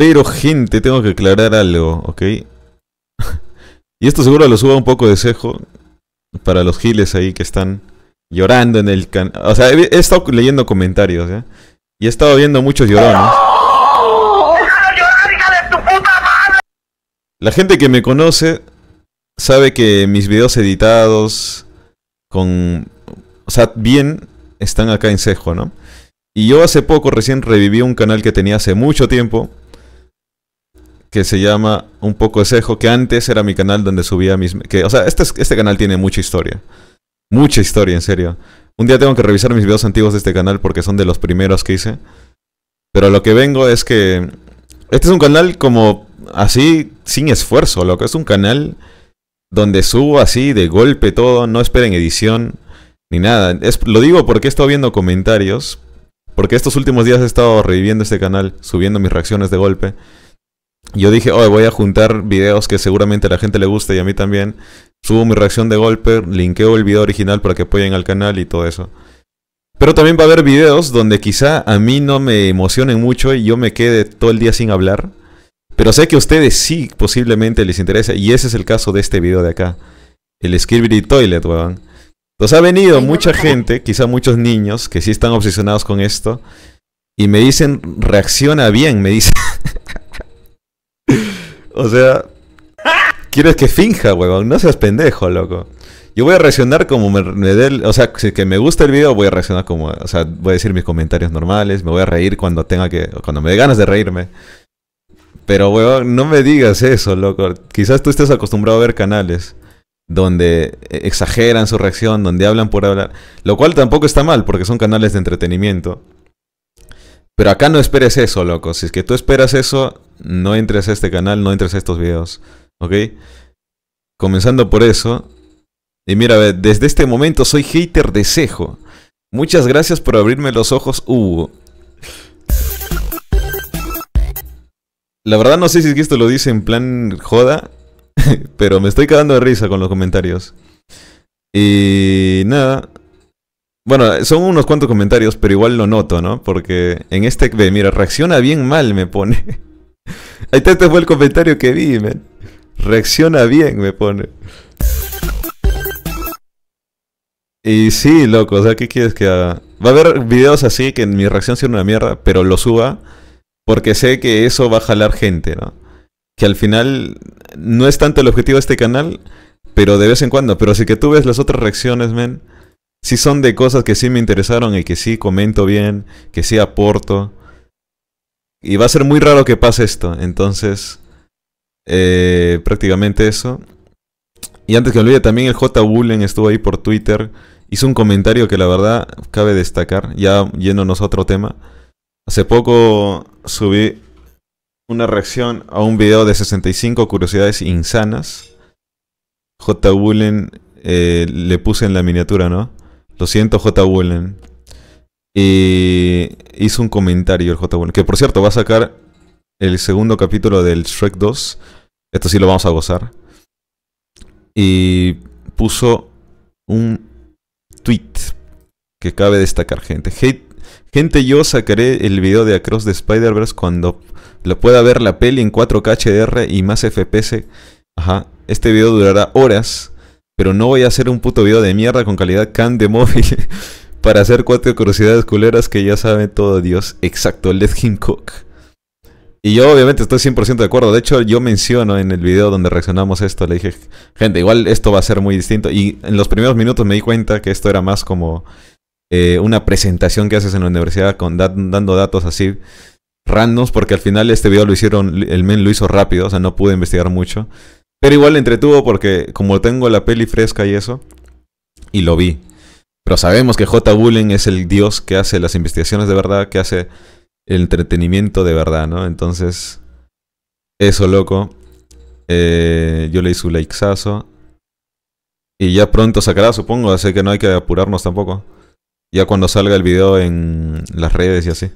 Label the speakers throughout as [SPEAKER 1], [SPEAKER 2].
[SPEAKER 1] Pero gente, tengo que aclarar algo, ¿ok? y esto seguro lo suba un poco de cejo para los giles ahí que están llorando en el canal O sea, he, estado leyendo comentarios, ¿ya? Y he estado viendo muchos llorones. La gente que me conoce sabe que mis videos editados con... O sea, bien, están acá en Cejo, ¿no? Y yo hace poco recién reviví un canal que tenía hace mucho tiempo que se llama Un poco Esejo que antes era mi canal donde subía mis... Que, o sea, este, este canal tiene mucha historia. Mucha historia, en serio. Un día tengo que revisar mis videos antiguos de este canal porque son de los primeros que hice. Pero lo que vengo es que... Este es un canal como así, sin esfuerzo, lo que es un canal donde subo así de golpe todo, no esperen edición ni nada. Es, lo digo porque he estado viendo comentarios, porque estos últimos días he estado reviviendo este canal, subiendo mis reacciones de golpe yo dije, hoy voy a juntar videos que seguramente a la gente le gusta y a mí también. Subo mi reacción de golpe, linkeo el video original para que apoyen al canal y todo eso. Pero también va a haber videos donde quizá a mí no me emocionen mucho y yo me quede todo el día sin hablar. Pero sé que a ustedes sí posiblemente les interesa y ese es el caso de este video de acá. El Skibidi Toilet, weón. Entonces ha venido mucha gente, quizá muchos niños que sí están obsesionados con esto. Y me dicen, reacciona bien, me dicen. O sea, quieres que finja, huevón. No seas pendejo, loco. Yo voy a reaccionar como me, dé... o sea, si que me gusta el video, voy a reaccionar como... O sea, voy a decir mis comentarios normales. Me voy a reír cuando tenga que... Cuando me dé ganas de reírme. Pero, huevón, no me digas eso, loco. Quizás tú estés acostumbrado a ver canales donde e, exageran su reacción, donde hablan por hablar. Lo cual tampoco está mal, porque son canales de entretenimiento. Pero acá no esperes eso, loco. Si es que tú esperas eso, no entres a este canal, no entres a estos videos. ¿Ok? Comenzando por eso. Y mira, desde este momento soy hater de cejo. Muchas gracias por abrirme los ojos, Hugo. La verdad no sé si es que esto lo dice en plan joda, pero me estoy cagando de risa con los comentarios. Y nada, bueno, son unos cuantos comentarios, pero igual lo noto, ¿no? Porque en este, ve, mira, reacciona bien mal, me pone. Ahí te este fue el comentario que vi, men. Reacciona bien, me pone. Y sí, loco, o sea, ¿qué quieres que haga? Va a haber videos así que mi reacción sea una mierda, pero lo suba porque sé que eso va a jalar gente, ¿no? Que al final no es tanto el objetivo de este canal, pero de vez en cuando. Pero si que tú ves las otras reacciones, men, si son de cosas que sí me interesaron y que sí comento bien, que sí aporto. Y va a ser muy raro que pase esto. Entonces, eh, prácticamente eso. Y antes que olvide, también el J. Bullen estuvo ahí por Twitter. Hizo un comentario que la verdad cabe destacar, ya yéndonos a otro tema. Hace poco subí una reacción a un video de 65 curiosidades insanas. J. Bullen eh, le puse en la miniatura, ¿no? Lo siento, J. Bullen. Eh, hizo un comentario el J. Que por cierto, va a sacar el segundo capítulo del Shrek 2. Esto sí lo vamos a gozar. Y puso un tweet que cabe destacar, gente. gente, yo sacaré el video de Across the Spider-Verse cuando lo pueda ver la peli en 4K HDR y más FPS. Ajá. Este video durará horas pero no voy a hacer un puto video de mierda con calidad can de móvil para hacer cuatro curiosidades culeras que ya sabe todo Dios. Exacto, Let him Cook. Y yo obviamente estoy 100% de acuerdo. De hecho, yo menciono en el video donde reaccionamos esto, le dije, gente, igual esto va a ser muy distinto. Y en los primeros minutos me di cuenta que esto era más como eh, una presentación que haces en la universidad con dando datos así randoms, porque al final este video lo hicieron, el men lo hizo rápido, o sea, no pude investigar mucho. Pero igual entretuvo porque como tengo la peli fresca y eso, y lo vi. Pero sabemos que J. Bullen es el dios que hace las investigaciones de verdad, que hace el entretenimiento de verdad, ¿no? Entonces, eso loco. Eh, yo le hice un Y ya pronto sacará, supongo, así que no hay que apurarnos tampoco. Ya cuando salga el video en las redes y así.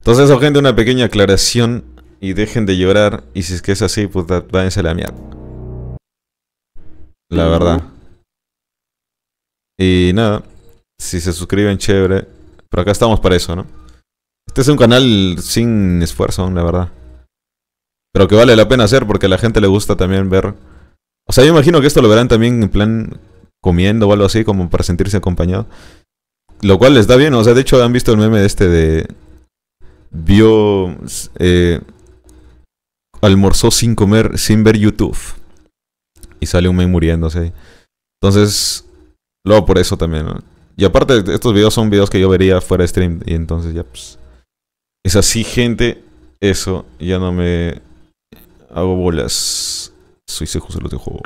[SPEAKER 1] Entonces, gente, una pequeña aclaración. Y dejen de llorar. Y si es que es así, pues váyanse a la mierda la verdad. Y nada, si se suscriben, chévere. Pero acá estamos para eso, ¿no? Este es un canal sin esfuerzo, la verdad. Pero que vale la pena hacer porque a la gente le gusta también ver. O sea, yo imagino que esto lo verán también en plan comiendo o algo así, como para sentirse acompañado. Lo cual les da bien, o sea, de hecho han visto el meme este de. Vio. Eh, almorzó sin comer, sin ver YouTube y sale un main muriéndose. Entonces, luego por eso también. Y aparte, estos videos son videos que yo vería fuera stream. Y entonces ya, pues. Es así, gente. Eso, ya no me hago bolas. Soy Sejo, se los juego.